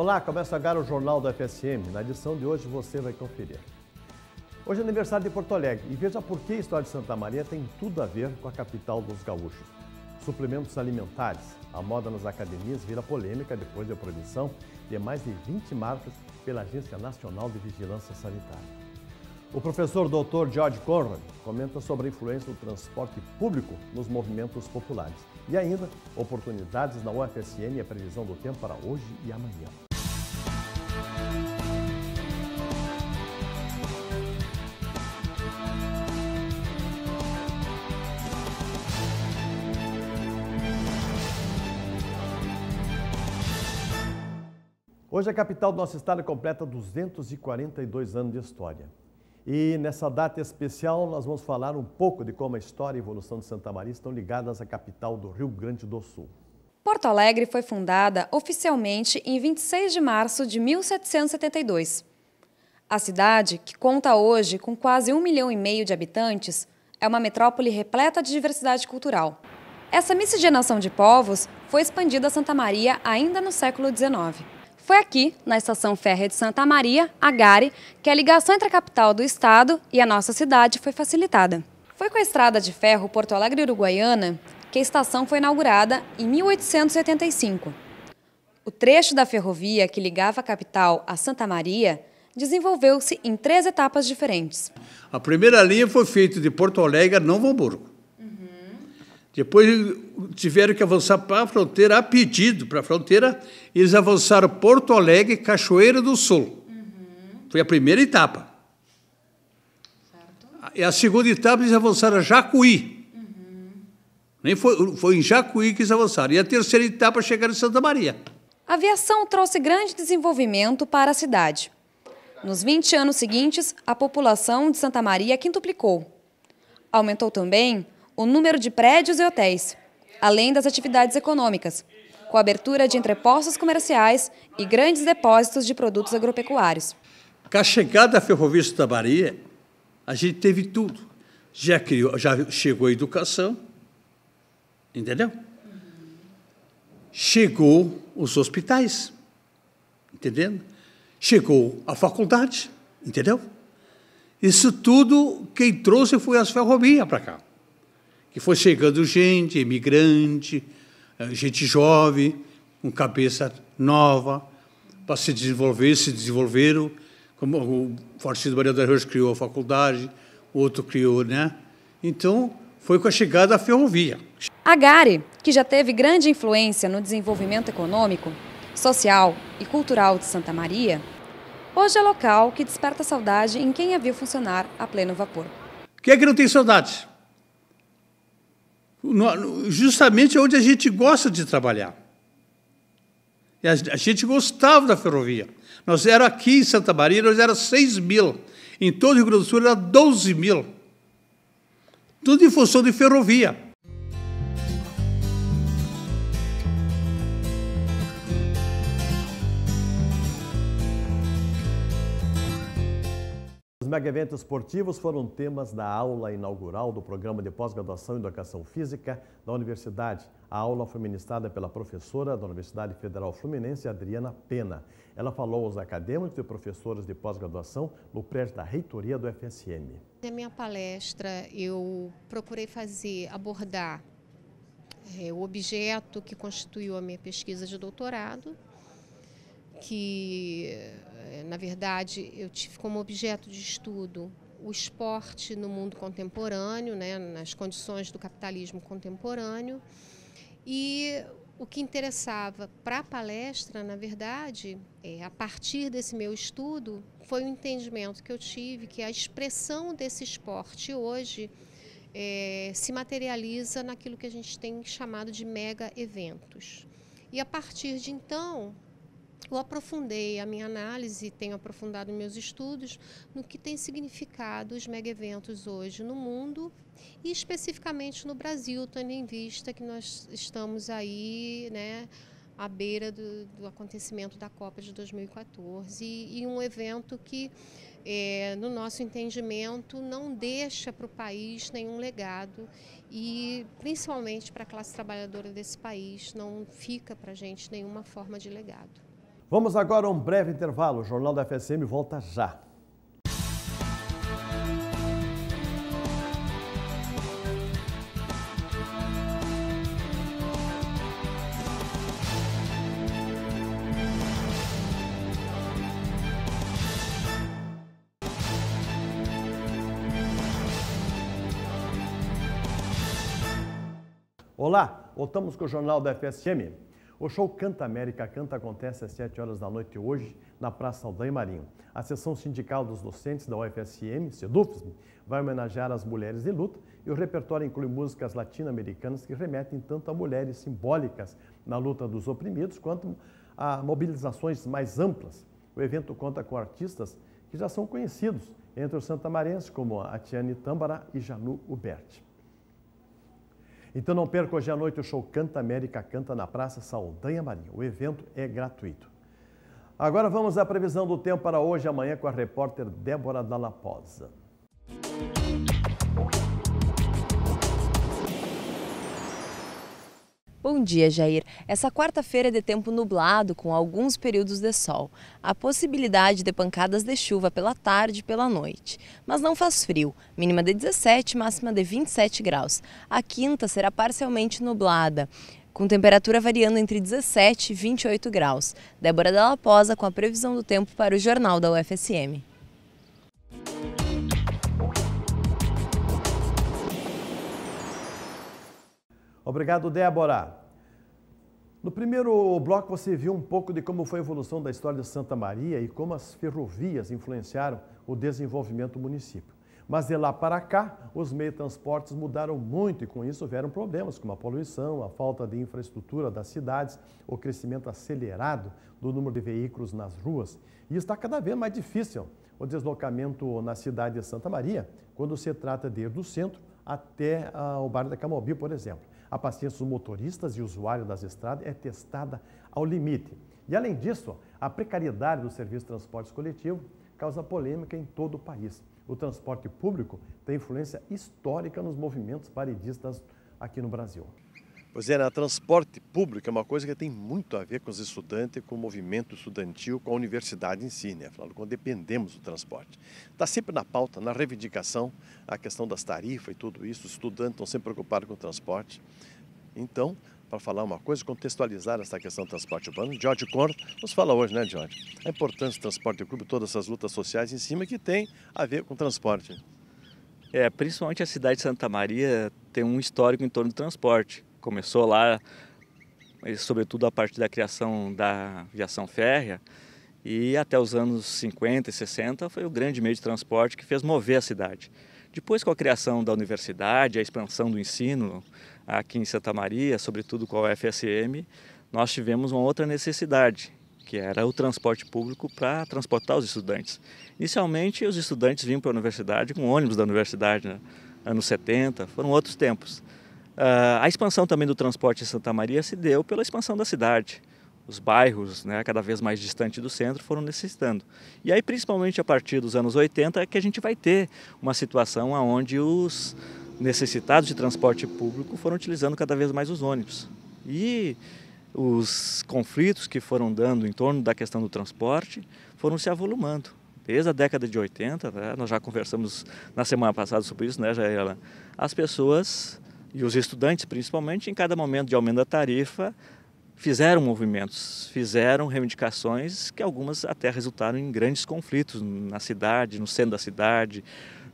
Olá, começa agora o Jornal da FSM. Na edição de hoje você vai conferir. Hoje é aniversário de Porto Alegre e veja por que a história de Santa Maria tem tudo a ver com a capital dos gaúchos. Suplementos alimentares. A moda nas academias vira polêmica depois da proibição de mais de 20 marcas pela Agência Nacional de Vigilância Sanitária. O professor Dr. George Conrad comenta sobre a influência do transporte público nos movimentos populares e ainda oportunidades na UFSM e a previsão do tempo para hoje e amanhã. Hoje a capital do nosso estado completa 242 anos de história. E nessa data especial nós vamos falar um pouco de como a história e a evolução de Santa Maria estão ligadas à capital do Rio Grande do Sul. Porto Alegre foi fundada oficialmente em 26 de março de 1772. A cidade, que conta hoje com quase um milhão e meio de habitantes, é uma metrópole repleta de diversidade cultural. Essa miscigenação de povos foi expandida a Santa Maria ainda no século XIX. Foi aqui, na Estação Férrea de Santa Maria, a GARE, que a ligação entre a capital do estado e a nossa cidade foi facilitada. Foi com a estrada de ferro Porto Alegre-Uruguaiana que a estação foi inaugurada em 1875. O trecho da ferrovia que ligava a capital a Santa Maria desenvolveu-se em três etapas diferentes. A primeira linha foi feita de Porto Alegre a Novo Hamburgo. Depois tiveram que avançar para a fronteira a pedido, para a fronteira, eles avançaram Porto Alegre, Cachoeira do Sul. Uhum. Foi a primeira etapa. Certo. E a segunda etapa eles avançaram a Jacuí. Uhum. Nem foi, foi em Jacuí que eles avançaram. E a terceira etapa chegaram em Santa Maria. A aviação trouxe grande desenvolvimento para a cidade. Nos 20 anos seguintes, a população de Santa Maria quintuplicou. Aumentou também o número de prédios e hotéis, além das atividades econômicas, com abertura de entrepostos comerciais e grandes depósitos de produtos agropecuários. Com a chegada da ferrovia de Tabaria, a gente teve tudo. Já, criou, já chegou a educação, entendeu? Chegou os hospitais, entendendo? Chegou a faculdade, entendeu? Isso tudo quem trouxe foi as ferrovias para cá. E foi chegando gente, imigrante, eh, gente jovem, com cabeça nova, para se desenvolver, se desenvolveram. Como o Partido Maria da Rocha criou a faculdade, outro criou, né? Então, foi com a chegada da ferrovia. A Gare, que já teve grande influência no desenvolvimento econômico, social e cultural de Santa Maria, hoje é local que desperta saudade em quem a viu funcionar a pleno vapor. Quem é que não tem saudades? justamente onde a gente gosta de trabalhar. E a gente gostava da ferrovia. Nós era aqui em Santa Maria, nós era 6 mil. Em todo o Rio Grande do Sul era 12 mil. Tudo em função de ferrovia. mega eventos esportivos foram temas da aula inaugural do programa de pós-graduação em Educação Física da Universidade. A aula foi ministrada pela professora da Universidade Federal Fluminense, Adriana Pena. Ela falou aos acadêmicos e professores de pós-graduação no prédio da reitoria do FSM. Na minha palestra, eu procurei fazer, abordar é, o objeto que constituiu a minha pesquisa de doutorado, que eh, na verdade, eu tive como objeto de estudo o esporte no mundo contemporâneo, né, nas condições do capitalismo contemporâneo. E o que interessava para a palestra, na verdade, é, a partir desse meu estudo, foi o entendimento que eu tive que a expressão desse esporte hoje é, se materializa naquilo que a gente tem chamado de mega eventos. E a partir de então, eu aprofundei a minha análise, tenho aprofundado meus estudos no que tem significado os mega eventos hoje no mundo e especificamente no Brasil, tendo em vista que nós estamos aí, né, à beira do, do acontecimento da Copa de 2014 e, e um evento que, é, no nosso entendimento, não deixa para o país nenhum legado e, principalmente para a classe trabalhadora desse país, não fica para a gente nenhuma forma de legado. Vamos agora a um breve intervalo. O Jornal da FSM volta já. Olá, voltamos com o Jornal da FSM. O show Canta América Canta acontece às 7 horas da noite hoje na Praça Aldair Marinho. A sessão sindical dos docentes da UFSM, SEDUFSM, vai homenagear as mulheres de luta e o repertório inclui músicas latino-americanas que remetem tanto a mulheres simbólicas na luta dos oprimidos quanto a mobilizações mais amplas. O evento conta com artistas que já são conhecidos entre os santamarenses, como a Tiane Tâmbara e Janu Uberti. Então não perca hoje à noite o show Canta América Canta na Praça Saldanha Marinha. O evento é gratuito. Agora vamos à previsão do tempo para hoje e amanhã com a repórter Débora Dalaposa. Bom dia, Jair. Essa quarta-feira é de tempo nublado, com alguns períodos de sol. Há possibilidade de pancadas de chuva pela tarde e pela noite. Mas não faz frio, mínima de 17, máxima de 27 graus. A quinta será parcialmente nublada com temperatura variando entre 17 e 28 graus. Débora Dalla Posa com a previsão do tempo para o Jornal da UFSM. Obrigado, Débora. No primeiro bloco você viu um pouco de como foi a evolução da história de Santa Maria e como as ferrovias influenciaram o desenvolvimento do município. Mas de lá para cá, os meios de transportes mudaram muito e com isso houveram problemas como a poluição, a falta de infraestrutura das cidades, o crescimento acelerado do número de veículos nas ruas. E está cada vez mais difícil o deslocamento na cidade de Santa Maria, quando se trata de ir do centro até ah, o bairro da Camobi, por exemplo. A paciência dos motoristas e usuários das estradas é testada ao limite. E, além disso, a precariedade do serviço de transportes coletivo causa polêmica em todo o país. O transporte público tem influência histórica nos movimentos paredistas aqui no Brasil. Pois é, na né? transporte público é uma coisa que tem muito a ver com os estudantes, com o movimento estudantil, com a universidade em si, né? Afinal, quando dependemos do transporte. Está sempre na pauta, na reivindicação, a questão das tarifas e tudo isso, os estudantes estão sempre preocupados com o transporte. Então, para falar uma coisa, contextualizar essa questão do transporte urbano, George Corn nos fala hoje, né, George? A importância do transporte público todas essas lutas sociais em cima que tem a ver com o transporte. É, principalmente a cidade de Santa Maria tem um histórico em torno do transporte começou lá, sobretudo a partir da criação da aviação férrea, e até os anos 50 e 60 foi o grande meio de transporte que fez mover a cidade. Depois, com a criação da universidade, a expansão do ensino aqui em Santa Maria, sobretudo com a UFSM, nós tivemos uma outra necessidade, que era o transporte público para transportar os estudantes. Inicialmente, os estudantes vinham para a universidade com ônibus da universidade, né? anos 70, foram outros tempos. Uh, a expansão também do transporte em Santa Maria se deu pela expansão da cidade. Os bairros, né, cada vez mais distantes do centro, foram necessitando. E aí, principalmente a partir dos anos 80, é que a gente vai ter uma situação onde os necessitados de transporte público foram utilizando cada vez mais os ônibus. E os conflitos que foram dando em torno da questão do transporte foram se avolumando. Desde a década de 80, né, nós já conversamos na semana passada sobre isso, né, Jaela? As pessoas e os estudantes, principalmente, em cada momento de aumento da tarifa, fizeram movimentos, fizeram reivindicações que algumas até resultaram em grandes conflitos na cidade, no centro da cidade,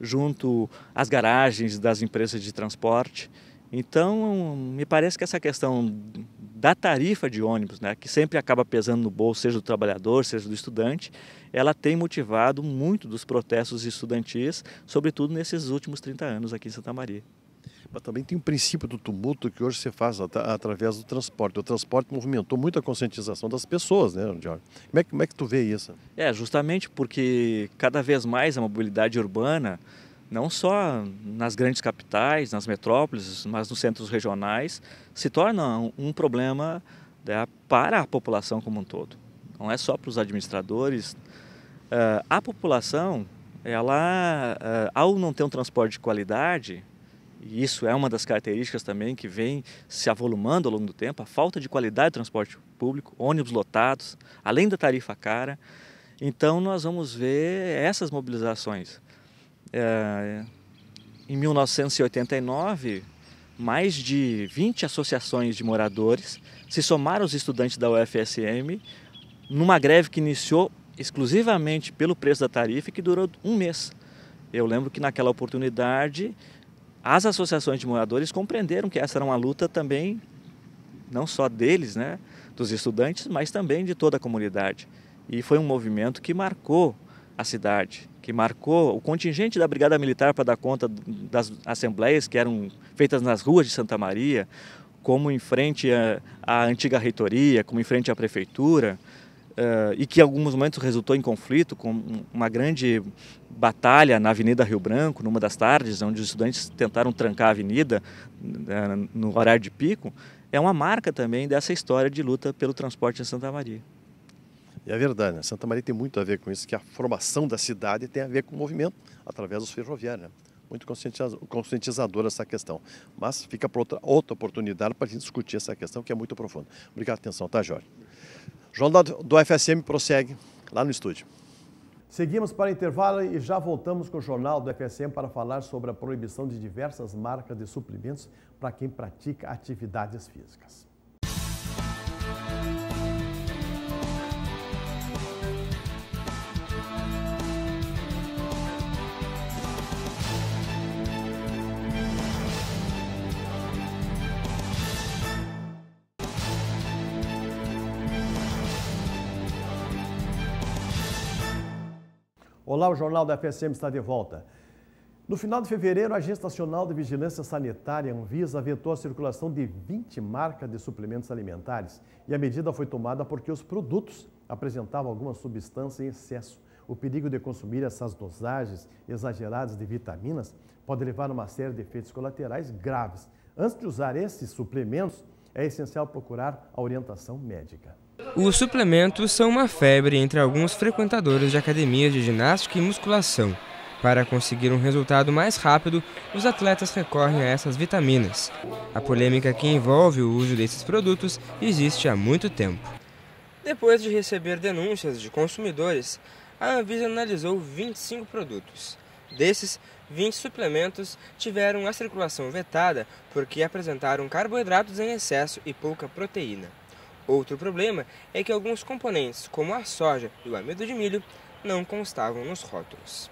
junto às garagens das empresas de transporte. Então, me parece que essa questão da tarifa de ônibus, né, que sempre acaba pesando no bolso, seja do trabalhador, seja do estudante, ela tem motivado muito dos protestos estudantis, sobretudo nesses últimos 30 anos aqui em Santa Maria. Mas também tem o um princípio do tumulto que hoje se faz at através do transporte. O transporte movimentou muito a conscientização das pessoas, né, Jorge? Como é, que, como é que tu vê isso? É, justamente porque cada vez mais a mobilidade urbana, não só nas grandes capitais, nas metrópoles, mas nos centros regionais, se torna um problema né, para a população como um todo. Não é só para os administradores. Uh, a população, ela, uh, ao não ter um transporte de qualidade, e isso é uma das características também que vem se avolumando ao longo do tempo, a falta de qualidade de transporte público, ônibus lotados, além da tarifa cara. Então nós vamos ver essas mobilizações. É, em 1989, mais de 20 associações de moradores se somaram aos estudantes da UFSM numa greve que iniciou exclusivamente pelo preço da tarifa e que durou um mês. Eu lembro que naquela oportunidade as associações de moradores compreenderam que essa era uma luta também, não só deles, né, dos estudantes, mas também de toda a comunidade. E foi um movimento que marcou a cidade, que marcou o contingente da Brigada Militar para dar conta das assembleias que eram feitas nas ruas de Santa Maria, como em frente à, antiga reitoria, como em frente à prefeitura, e que em alguns momentos resultou em conflito, com uma grande batalha na Avenida Rio Branco, numa das tardes, onde os estudantes tentaram trancar a avenida né, no horário de pico, é uma marca também dessa história de luta pelo transporte em Santa Maria. E é verdade, né? Santa Maria tem muito a ver com isso, que a formação da cidade tem a ver com o movimento através dos ferroviários. Né? Muito conscientizador essa questão. Mas fica para outra, outra oportunidade para a gente discutir essa questão, que é muito profunda. Obrigado pela atenção, tá, Jorge? João do FSM prossegue lá no estúdio. Seguimos para intervalo e já voltamos com o Jornal do FSM para falar sobre a proibição de diversas marcas de suplementos para quem pratica atividades físicas. Olá, o Jornal da FSM está de volta. No final de fevereiro, a Agência Nacional de Vigilância Sanitária, Anvisa, vetou a circulação de 20 marcas de suplementos alimentares. E a medida foi tomada porque os produtos apresentavam alguma substância em excesso. O perigo de consumir essas dosagens exageradas de vitaminas pode levar a uma série de efeitos colaterais graves. Antes de usar esses suplementos, é essencial procurar a orientação médica. Os suplementos são uma febre entre alguns frequentadores de academias de ginástica e musculação. Para conseguir um resultado mais rápido, os atletas recorrem a essas vitaminas. A polêmica que envolve o uso desses produtos existe há muito tempo. Depois de receber denúncias de consumidores, a Anvisa analisou 25 produtos. Desses, 20 suplementos tiveram a circulação vetada porque apresentaram carboidratos em excesso e pouca proteína. Outro problema é que alguns componentes, como a soja e o amido de milho, não constavam nos rótulos.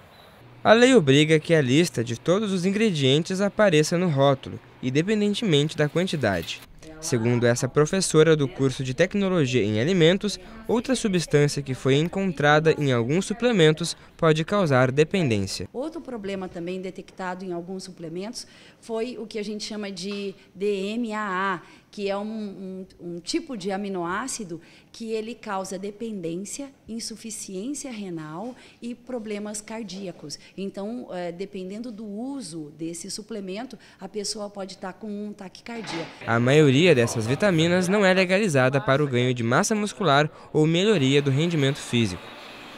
A lei obriga que a lista de todos os ingredientes apareça no rótulo, independentemente da quantidade. Segundo essa professora do curso de Tecnologia em Alimentos, outra substância que foi encontrada em alguns suplementos pode causar dependência. Outro problema também detectado em alguns suplementos foi o que a gente chama de DMAA, que é um, um, um tipo de aminoácido que ele causa dependência, insuficiência renal e problemas cardíacos. Então, é, dependendo do uso desse suplemento, a pessoa pode estar com um taquicardia. A maioria dessas vitaminas não é legalizada para o ganho de massa muscular ou melhoria do rendimento físico.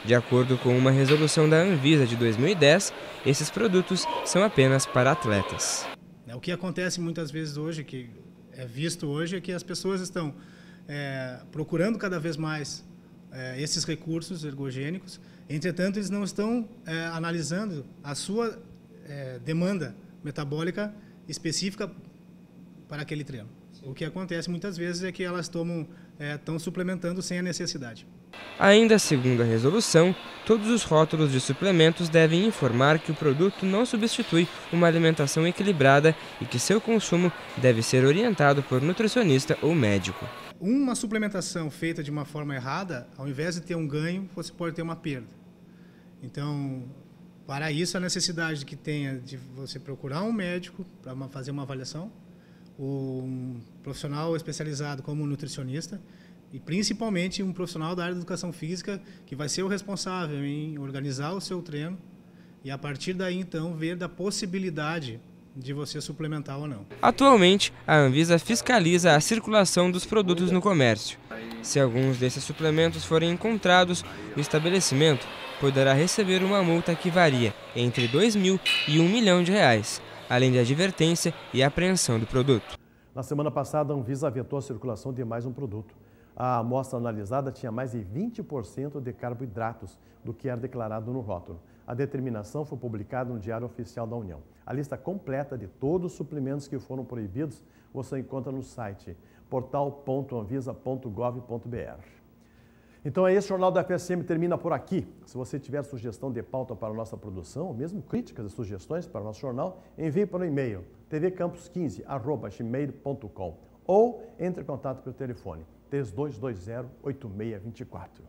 De acordo com uma resolução da Anvisa de 2010, esses produtos são apenas para atletas. É, o que acontece muitas vezes hoje, que é visto hoje é que as pessoas estão é, procurando cada vez mais é, esses recursos ergogênicos, entretanto, eles não estão é, analisando a sua é, demanda metabólica específica para aquele treino. Sim. O que acontece muitas vezes é que elas tomam, estão é, suplementando sem a necessidade. Ainda segundo a resolução, todos os rótulos de suplementos devem informar que o produto não substitui uma alimentação equilibrada e que seu consumo deve ser orientado por nutricionista ou médico. Uma suplementação feita de uma forma errada, ao invés de ter um ganho, você pode ter uma perda. Então, para isso, a necessidade que tenha de você procurar um médico para fazer uma avaliação, ou um profissional especializado como um nutricionista, e principalmente um profissional da área de educação física que vai ser o responsável em organizar o seu treino e a partir daí então ver da possibilidade de você suplementar ou não. Atualmente, a Anvisa fiscaliza a circulação dos produtos no comércio. Se alguns desses suplementos forem encontrados, o estabelecimento poderá receber uma multa que varia entre 2 mil e 1 milhão de reais, além de advertência e apreensão do produto. Na semana passada, a Anvisa vetou a circulação de mais um produto a amostra analisada tinha mais de 20% de carboidratos do que era declarado no rótulo. A determinação foi publicada no Diário Oficial da União. A lista completa de todos os suplementos que foram proibidos você encontra no site portal.anvisa.gov.br. Então é esse Jornal da FSM termina por aqui. Se você tiver sugestão de pauta para a nossa produção, ou mesmo críticas e sugestões para o nosso jornal, envie para o e-mail tvcampus15.gmail.com ou entre em contato pelo telefone 3220 8624.